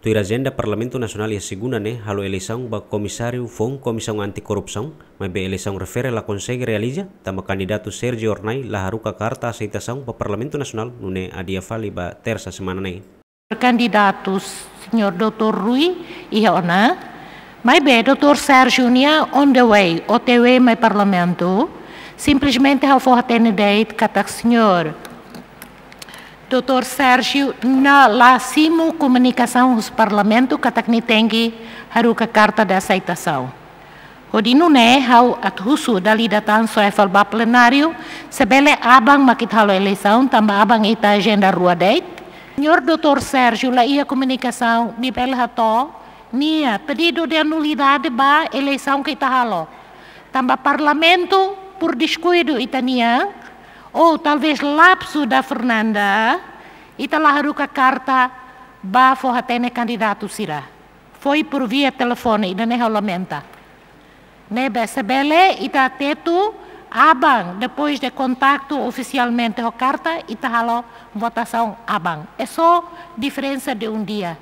Tuira agenda Parlamento Nasional ia ne halo eleição ba fong fon anti korupsaung mai be elesaung refere la konsegi realija tama kandidatu Sergio Ornai la haruka seita saung ba Parlamento Nasional nune adia fali ba tersa semana nei. Kandidatus, Sr. Dr. Rui ona mai be Dr. Sergio nia on the way, OTW mai Parlamento, simplesmente fo for deit kata senhor Dr. Sérgio, na Lacimo Comunicação do Parlamento, Kataknitengi, Haruka Carta de Aceitação. dino ne hau at da dali datang soe falba plenário, bele abang makit halo eleição, tamba abang ita agenda rua deit. Senhor Dr. Sérgio, la ia comunicação de Belható, nia pedido de anulidade ba eleição que itahalo. Tamba parlamento por descuido itania, ou talvez lapso da Fernanda, italaharuka karta ba forhatene candidato sira. Foi por via telefone, ida ne rolamenta. Ne besebele ita tetu abang, depois de contato oficialmente a carta, ita halo votação abang. É só diferença de um dia.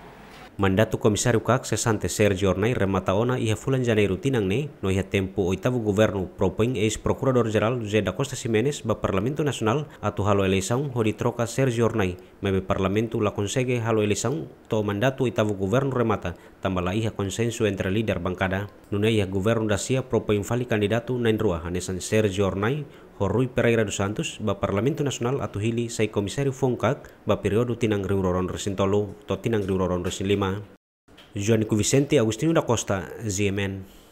Mandato komisari ukak cessante Sergio Ornai remataona ia fulan janeiro ne, no ia tempo oitavo governo propõe eis procurador general José kosta Costa Ximenez ba Parlamento Nacional atu halo eleição hori troka Sergio Ornai, mebe Parlamento la consegue halo elisang to mandato oitavo governo remata, tamba la ia konsensus entre leader bangkada, Nuna iha governo da CIA propõe fali kandidatu na anesan hanesan Sergio Ornai, Rui Pereira dos Santos ba Parlamento Nasional atu hili sai komisario Fongkak, ba periodo tinang riuroron resintolo to tinang riuroron resin lima. Juanico Vicente Agustino da Costa, ZMN.